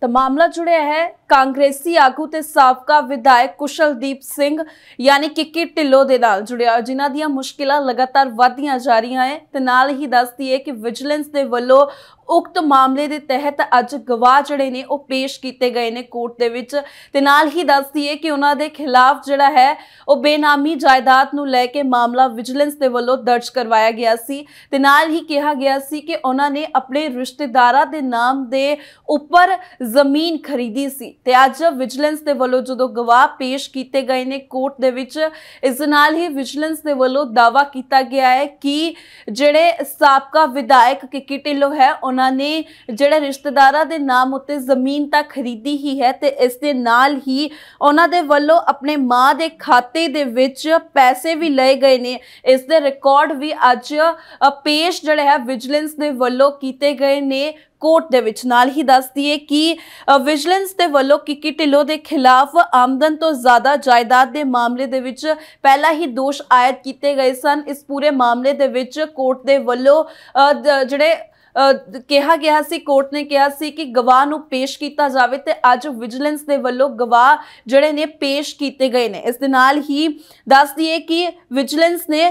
ਤਾਂ ਮਾਮਲਾ ਜੁੜਿਆ ਹੈ ਕਾਂਗਰਸੀ ਆਗੂ ਤੇ ਸਾਬਕਾ ਵਿਧਾਇਕ ਕੁਸ਼ਲਦੀਪ ਸਿੰਘ ਯਾਨੀ ਕਿੱਕੀ ਢਿੱਲੋ ਦੇ ਨਾਲ ਜੁੜਿਆ ਜਿਨ੍ਹਾਂ ਦੀਆਂ ਮੁਸ਼ਕਿਲਾਂ ਲਗਾਤਾਰ ਵਧਦੀਆਂ ਜਾ ਰਹੀਆਂ ਹੈ ਤੇ ਨਾਲ ਹੀ ਦੱਸਦੀ ਹੈ ਕਿ ਵਿਜੀਲੈਂਸ ਦੇ ਵੱਲੋਂ ਉਕਤ ਮਾਮਲੇ ਦੇ ਤਹਿਤ ਅੱਜ ਗਵਾਹ ਜਿਹੜੇ ਨੇ ਉਹ ਪੇਸ਼ ਕੀਤੇ ਗਏ ਨੇ ਕੋਰਟ ਦੇ ਵਿੱਚ ਤੇ ਨਾਲ ਹੀ ਦੱਸਦੀ ਹੈ ਕਿ ਉਹਨਾਂ ਦੇ ਖਿਲਾਫ ਜਿਹੜਾ ਹੈ ਉਹ ਬੇਨਾਮੀ ਜਾਇਦਾਦ ਨੂੰ ਲੈ ਕੇ ਮਾਮਲਾ ਵਿਜੀਲੈਂਸ ਦੇ ਵੱਲੋਂ ਦਰਜ ਕਰਵਾਇਆ ਗਿਆ ਸੀ ਤੇ ਨਾਲ ਹੀ ਕਿਹਾ ਗਿਆ ਸੀ ਕਿ ਉਹਨਾਂ ਨੇ ਆਪਣੇ ਰਿਸ਼ਤੇਦਾਰਾਂ ਦੇ ਨਾਮ ਦੇ ਉੱਪਰ ਜ਼ਮੀਨ ਖਰੀਦੀ ਸੀ ਤੇ ਅੱਜ ਵਿਜੀਲੈਂਸ ਦੇ ਵੱਲੋਂ ਜਦੋਂ ਗਵਾਹ ਪੇਸ਼ ਕੀਤੇ ਗਏ ਨੇ ਕੋਰਟ ਦੇ ਵਿੱਚ ਇਸ ਨਾਲ ਹੀ ਵਿਜੀਲੈਂਸ ਦੇ ਵੱਲੋਂ ਦਾਵਾ ਕੀਤਾ ਗਿਆ ਹੈ ਕਿ ਜਿਹੜੇ ਸਾਬਕਾ ਵਿਧਾਇਕ ਕਿੱਕੀ ਢਿੱਲੋਂ ਹੈ ਉਹਨਾਂ ਨੇ ਜਿਹੜੇ ਰਿਸ਼ਤੇਦਾਰਾਂ ਦੇ ਨਾਮ ਉੱਤੇ ਜ਼ਮੀਨ ਤਾਂ ਖਰੀਦੀ ਹੀ ਹੈ ਤੇ ਇਸ ਦੇ ਨਾਲ ਹੀ ਉਹਨਾਂ ਦੇ ਵੱਲੋਂ ਆਪਣੇ ਮਾਂ ਦੇ ਖਾਤੇ ਦੇ ਵਿੱਚ ਪੈਸੇ ਵੀ ਲਏ ਗਏ ਨੇ ਇਸ ਦੇ ਰਿਕਾਰਡ ਵੀ ਅੱਜ ਪੇਸ਼ ਜਿਹੜਾ ਹੈ ਵਿਜੀਲੈਂਸ ਦੇ ਵੱਲੋਂ ਕੀਤੇ ਗਏ ਨੇ ਕੋਰਟ ਦੇ ਵਿੱਚ ਨਾਲ ਹੀ ਦੱਸ ਦਈਏ ਕਿ ਵਿਜੀਲੈਂਸ ਦੇ ਵੱਲੋਂ ਕਿੱਕੀ ਢਿੱਲੋ ਦੇ ਖਿਲਾਫ ਆਮਦਨ ਤੋਂ ਜ਼ਿਆਦਾ ਜਾਇਦਾਦ ਦੇ ਮਾਮਲੇ ਦੇ ਵਿੱਚ ਪਹਿਲਾਂ ਹੀ ਦੋਸ਼ ਆਇਦ ਕੀਤੇ ਗਏ ਸਨ ਇਸ ਪੂਰੇ ਮਾਮਲੇ ਦੇ ਵਿੱਚ ਕੋਰਟ ਦੇ ਵੱਲੋਂ ਜਿਹੜੇ ਕਿਹਾ ਗਿਆ ਸੀ ਕੋਰਟ ਨੇ ਕਿਹਾ ਸੀ ਕਿ ਗਵਾਹ ਨੂੰ ਪੇਸ਼ ਕੀਤਾ ਜਾਵੇ ਤੇ ਅੱਜ ਵਿਜੀਲੈਂਸ ਦੇ ਵੱਲੋਂ ਗਵਾਹ ਜਿਹੜੇ ਨੇ ਪੇਸ਼ ਕੀਤੇ ਗਏ ਨੇ ਇਸ ਦੇ ਨਾਲ ਹੀ ਦੱਸ ਦਈਏ ਕਿ ਵਿਜੀਲੈਂਸ ਨੇ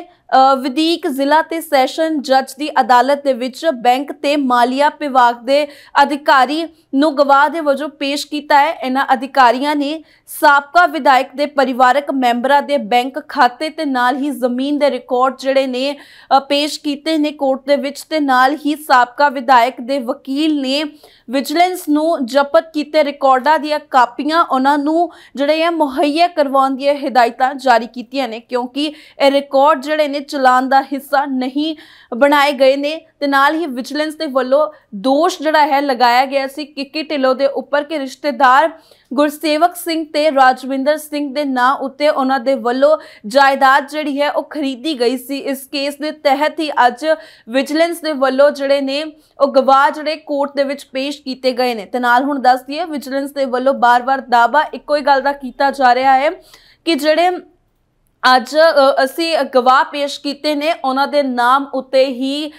ਵਧੀਕ ਜ਼ਿਲ੍ਹਾ ਤੇ ਸੈਸ਼ਨ ਜੱਜ ਦੀ ਅਦਾਲਤ ਦੇ ਵਿੱਚ ਬੈਂਕ ਤੇ ਮਾਲੀਆ ਵਿਭਾਗ ਦੇ ਅਧਿਕਾਰੀ ਨੂੰ ਗਵਾਹ ਦੇ ਵਜੋਂ ਪੇਸ਼ ਕੀਤਾ ਹੈ ਇਹਨਾਂ ਅਧਿਕਾਰੀਆਂ ਨੇ ਸਾਬਕਾ ਵਿਧਾਇਕ ਦੇ ਪਰਿਵਾਰਕ ਮੈਂਬਰਾਂ ਦੇ ਬੈਂਕ ਖਾਤੇ ਤੇ ਨਾਲ ਹੀ ਜ਼ਮੀਨ ਦੇ ਰਿਕਾਰਡ ਜਿਹੜੇ ਨੇ ਪੇਸ਼ ਕੀਤੇ ਨੇ ਕੋਰਟ ਦੇ ਵਿੱਚ ਤੇ ਨਾਲ ਹੀ ਸਾਬਕਾ ਵਿਧਾਇਕ ਦੇ ਵਕੀਲ ਨੇ ਵਿਜੀਲੈਂਸ ਨੂੰ ਜ਼ਬਤ ਕੀਤੇ ਰਿਕਾਰਡਾਂ ਦੀਆਂ ਕਾਪੀਆਂ ਉਹਨਾਂ ਨੂੰ ਜਿਹੜੇ ਆ ਮੁਹੱਈਆ ਕਰਵਾਉਣ ਦੀਆਂ ਹਦਾਇਤਾਂ ਜਾਰੀ ਕੀਤੀਆਂ ਨੇ ਕਿਉਂਕਿ ਇਹ ਰਿਕਾਰਡ ਜਿਹੜੇ ਨੇ ਚਲਾਨ ਦਾ ਹਿੱਸਾ ਨਹੀਂ ਬਣਾਏ ਗਏ ਨੇ ਤੇ ਨਾਲ ਹੀ ਵਿਜੀਲੈਂਸ ਦੇ ਵੱਲੋਂ ਦੋਸ਼ ਜਿਹੜਾ ਹੈ ਲਗਾਇਆ ਗਿਆ ਸੀ ਕਿੱਕੀ ਢਿੱਲੋ ਦੇ ਉੱਪਰ ਕਿ ਰਿਸ਼ਤੇਦਾਰ ਗੁਰਸੇਵਕ ਸਿੰਘ ਤੇ ਰਾਜਵਿੰਦਰ ਸਿੰਘ ਦੇ ਨਾਂ ਉੱਤੇ ਉਹਨਾਂ ਦੇ ਵੱਲੋਂ ਜਾਇਦਾਦ ਜਿਹੜੀ ਹੈ ਉਹ ਖਰੀਦੀ ਗਈ ਸੀ ਇਸ ਕੇਸ ਦੇ ਤਹਿਤ ਹੀ ਅੱਜ ਵਿਜੀਲੈਂਸ ਦੇ ਵੱਲੋਂ ਜਿਹੜੇ ਨੇ ਉਹ ਗਵਾਹ ਜਿਹੜੇ ਕੋਰਟ ਦੇ ਵਿੱਚ ਪੇਸ਼ ਕੀਤੇ ਗਏ ਨੇ ਤੇ ਨਾਲ ਹੁਣ ਦੱਸ ਦਈਏ ਵਿਜੀਲੈਂਸ ਦੇ ਵੱਲੋਂ ਬਾਰ-ਬਾਰ ਦਾਵਾ ਇੱਕੋ ਹੀ ਗੱਲ ਦਾ ਕੀਤਾ ਜਾ ਰਿਹਾ ਹੈ ਕਿ ਜਿਹੜੇ ਅੱਜ ਅਸੀਂ ਗਵਾਹ ਪੇਸ਼ ਕੀਤੇ ਨੇ ਉਹਨਾਂ ਦੇ ਨਾਮ ਉੱਤੇ ਹੀ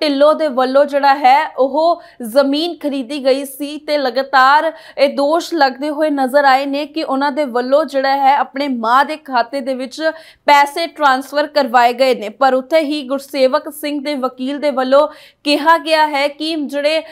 ਢਿੱਲੋ ਦੇ ਵੱਲੋਂ ਜਿਹੜਾ ਹੈ ਉਹ ਜ਼ਮੀਨ ਖਰੀਦੀ ਗਈ ਸੀ ਤੇ ਲਗਾਤਾਰ ਇਹ ਦੋਸ਼ ਲੱਗਦੇ ਹੋਏ ਨਜ਼ਰ ਆਏ ਨੇ ਕਿ ਉਹਨਾਂ ਦੇ ਵੱਲੋਂ ਜਿਹੜਾ ਹੈ ਆਪਣੇ ਮਾਂ ਦੇ ਖਾਤੇ ਦੇ ਵਿੱਚ ਪੈਸੇ ਟ੍ਰਾਂਸਫਰ ਕਰਵਾਏ ਗਏ ਨੇ ਪਰ ਉੱਥੇ ਹੀ ਗੁਰਸੇਵਕ ਸਿੰਘ ਦੇ ਵਕੀਲ ਦੇ ਵੱਲੋਂ ਕਿਹਾ ਗਿਆ ਹੈ ਕਿ ਜਿਹੜੇ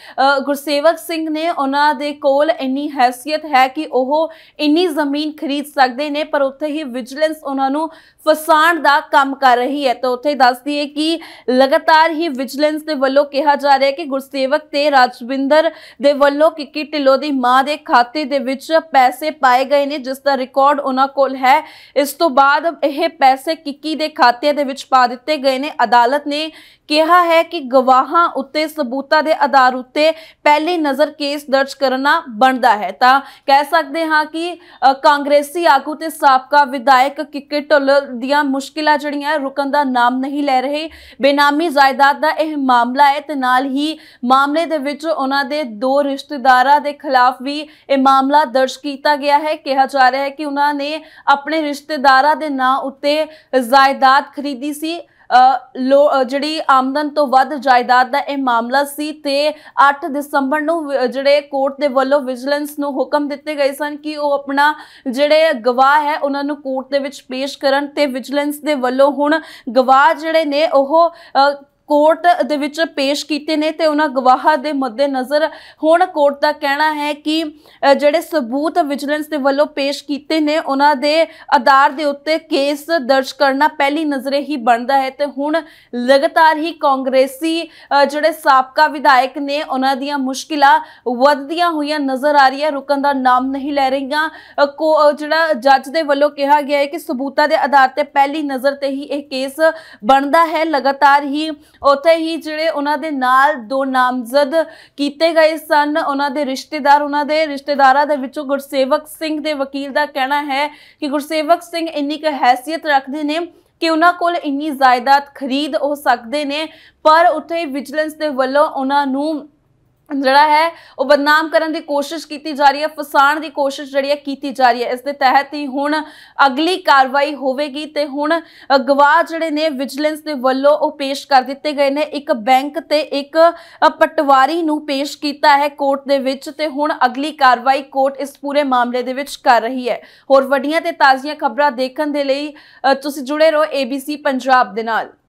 ਗੁਰਸੇਵਕ ਸਿੰਘ ਨੇ ਉਹਨਾਂ ਦੇ ਕੋਲ ਇੰਨੀ ਹیثیت ਹੈ ਕਿ ਉਹ ਇੰਨੀ ਜ਼ਮੀਨ ਖਰੀਦ ਸਕਦੇ ਨੇ ਪਰ ਉੱਥੇ ਹੀ ਵਿਜੀਲੈਂਸ ਉਹਨਾਂ ਨੂੰ ਨੂੰ ਫਸਾਣ ਦਾ ਕੰਮ ਕਰ ਰਹੀ ਹੈ ਤਾਂ ਉੱਥੇ ਦੱਸਦੀ ਹੈ ਕਿ ਲਗਾਤਾਰ ਹੀ ਵਿਜੀਲੈਂਸ ਦੇ ਵੱਲੋਂ ਕਿਹਾ ਜਾ ਰਿਹਾ ਹੈ ਕਿ ਗੁਰਸੇਵਕ ਤੇ ਰਾਜਵਿੰਦਰ ਦੇ ਵੱਲੋਂ ਕਿੱਕੀ ਢਿੱਲੋ ਦੀ ਮਾਂ ਦੇ ਖਾਤੇ ਦੇ ਵਿੱਚ ਪੈਸੇ ਪਾਏ ਗਏ ਨੇ ਜਿਸ ਦਾ ਰਿਕਾਰਡ ਉਹਨਾਂ ਕੋਲ ਹੈ ਇਸ ਤੋਂ ਬਾਅਦ ਇਹ ਪੈਸੇ ਕਿੱਕੀ ਦੇ ਖਾਤੇ ਦੇ ਵਿੱਚ ਪਾ ਦਿੱਤੇ ਗਏ ਨੇ ਅਦਾਲਤ ਨੇ ਕਿਹਾ ਹੈ ਕਿ ਗਵਾਹਾਂ ਉੱਤੇ ਸਬੂਤਾਂ ਦੇ ਆਧਾਰ ਉੱਤੇ ਪਹਿਲੀ ਨਜ਼ਰ ਕੇਸ ਦਰਜ ਕਰਨਾ ਬਣਦਾ ਹੈ ਤਾਂ ਕਹਿ ਸਕਦੇ ਹਾਂ ਕਿ ਕਾਂਗਰਸੀ ਆਗੂ ਤੇ ਸਾਬਕਾ ਵਿਧਾਇਕ ਕਿਕਟ ਢੁੱਲ ਦੀਆਂ ਮੁਸ਼ਕਿਲਾਂ ਜਿਹੜੀਆਂ ਰੁਕਣ ਦਾ ਨਾਮ ਨਹੀਂ ਲੈ ਰਹੇ ਬੇਨਾਮੀ ਜਾਇਦਾਦ ਦਾ ਇਹ ਮਾਮਲਾ ਹੈ ਤੇ ਨਾਲ ਹੀ ਮਾਮਲੇ ਦੇ ਵਿੱਚ ਉਹਨਾਂ ਦੇ ਦੋ ਰਿਸ਼ਤੇਦਾਰਾਂ ਦੇ ਖਿਲਾਫ ਵੀ ਇਹ ਮਾਮਲਾ ਦਰਜ ਕੀਤਾ ਗਿਆ ਹੈ ਕਿਹਾ ਜਾ ਰਿਹਾ ਹੈ ਕਿ ਉਹਨਾਂ ਨੇ ਆਪਣੇ ਰਿਸ਼ਤੇਦਾਰਾਂ ਦੇ ਨਾਂ ਉੱਤੇ ਜਾਇਦਾਦ ਖਰੀਦੀ ਸੀ ਜਿਹੜੀ ਆਮਦਨ ਤੋਂ ਵੱਧ ਜਾਇਦਾਦ ਦਾ ਇਹ ਮਾਮਲਾ ਸੀ ਤੇ 8 ਦਸੰਬਰ ਨੂੰ ਜਿਹੜੇ ਕੋਰਟ ਦੇ ਵੱਲੋਂ ਵਿਜੀਲੈਂਸ ਨੂੰ ਹੁਕਮ ਦਿੱਤੇ ਗਏ ਸਨ ਕਿ ਉਹ ਆਪਣਾ ਜਿਹੜੇ ਗਵਾਹ ਹੈ ਉਹਨਾਂ ਨੂੰ ਕੋਰਟ ਦੇ ਵਿੱਚ ਪੇਸ਼ ਕਰਨ ਤੇ ਵਿਜੀਲੈਂਸ ਦੇ ਵੱਲੋਂ ਹੁਣ ਗਵਾਹ ਜਿਹੜੇ ਨੇ ਉਹ ਕੋਰਟ ਦੇ ਵਿੱਚ ਪੇਸ਼ ਕੀਤੇ ਨੇ ਤੇ ਉਹਨਾਂ ਗਵਾਹਾਂ ਦੇ ਮੱਦੇ ਨਜ਼ਰ ਹੁਣ ਕੋਰਟ ਦਾ ਕਹਿਣਾ ਹੈ ਕਿ ਜਿਹੜੇ ਸਬੂਤ ਵਿਜੀਲੈਂਸ ਦੇ ਵੱਲੋਂ ਪੇਸ਼ ਕੀਤੇ ਨੇ ਉਹਨਾਂ ਦੇ ਆਧਾਰ ਦੇ ਉੱਤੇ ਕੇਸ ਦਰਜ ਕਰਨਾ ਪਹਿਲੀ ਨਜ਼ਰੇ ਹੀ ਬਣਦਾ ਹੈ ਤੇ ਹੁਣ ਲਗਾਤਾਰ ਹੀ ਕਾਂਗਰਸੀ ਜਿਹੜੇ ਸਾਬਕਾ ਵਿਧਾਇਕ ਨੇ ਉਹਨਾਂ ਦੀਆਂ ਮੁਸ਼ਕਿਲਾਂ ਵੱਧਦੀਆਂ ਹੋਈਆਂ ਨਜ਼ਰ ਆ ਰਹੀਆਂ ਰੁਕਣ ਦਾ ਨਾਮ ਨਹੀਂ ਲੈ ਰਹੀਆਂ ਜਿਹੜਾ ਜੱਜ ਦੇ ਵੱਲੋਂ ਕਿਹਾ ਗਿਆ ਹੈ ਕਿ ਸਬੂਤਾਂ ਦੇ ਆਧਾਰ ਤੇ ਪਹਿਲੀ ਨਜ਼ਰ ਤੇ ਹੀ ਇਹ ਕੇਸ ਬਣਦਾ ਹੈ ਲਗਾਤਾਰ ਹੀ ਉੱਥੇ ਹੀ ਜਿਹੜੇ ਉਹਨਾਂ ਦੇ ਨਾਲ ਦੋ ਨਾਮਜ਼ਦ ਕੀਤੇ ਗਏ ਸਨ ਉਹਨਾਂ ਦੇ ਰਿਸ਼ਤੇਦਾਰ ਉਹਨਾਂ ਦੇ ਰਿਸ਼ਤੇਦਾਰਾਂ ਦੇ ਵਿੱਚੋਂ ਗੁਰਸੇਵਕ ਸਿੰਘ ਦੇ ਵਕੀਲ ਦਾ ਕਹਿਣਾ ਹੈ ਕਿ ਗੁਰਸੇਵਕ ਸਿੰਘ ਇੰਨੀ ਕੁ ਹیثیت ਰੱਖਦੇ ਨੇ ਕਿ ਉਹਨਾਂ ਕੋਲ ਇੰਨੀ ਜਾਇਦਾਦ ਖਰੀਦ ਹੋ ਸਕਦੇ ਨੇ ਪਰ ਉੱਥੇ ਵਿਜੀਲੈਂਸ ਦੇ ਵੱਲੋਂ ਉਹਨਾਂ ਨੂੰ ਜਿਹੜਾ ਹੈ ਉਹ ਬਦਨਾਮ ਕਰਨ ਦੀ ਕੋਸ਼ਿਸ਼ ਕੀਤੀ ਜਾ ਰਹੀ ਹੈ ਫਸਾਣ ਦੀ ਕੋਸ਼ਿਸ਼ ਜਿਹੜੀ ਹੈ ਕੀਤੀ ਜਾ ਰਹੀ ਹੈ ਇਸ ਦੇ ਤਹਿਤ ਹੀ ਹੁਣ ਅਗਲੀ ਕਾਰਵਾਈ ਹੋਵੇਗੀ ਤੇ ਹੁਣ ਗਵਾਹ ਜਿਹੜੇ ਨੇ ਵਿਜੀਲੈਂਸ ਦੇ ਵੱਲੋਂ ਉਹ ਪੇਸ਼ ਕਰ ਦਿੱਤੇ ਗਏ ਨੇ ਇੱਕ ਬੈਂਕ ਤੇ ਇੱਕ ਪਟਵਾਰੀ ਨੂੰ ਪੇਸ਼ ਕੀਤਾ ਹੈ ਕੋਰਟ ਦੇ ਵਿੱਚ ਤੇ ਹੁਣ ਅਗਲੀ ਕਾਰਵਾਈ ਕੋਰਟ ਇਸ ਪੂਰੇ ਮਾਮਲੇ ਦੇ ਵਿੱਚ ਕਰ ਰਹੀ ਹੈ ਹੋਰ ਵੱਡੀਆਂ ਤੇ ਤਾਜ਼ੀਆਂ ਖਬਰਾਂ ਦੇਖਣ ਦੇ ਲਈ ਤੁਸੀਂ ਜੁੜੇ ਰਹੋ ABC ਪੰਜਾਬ ਦੇ ਨਾਲ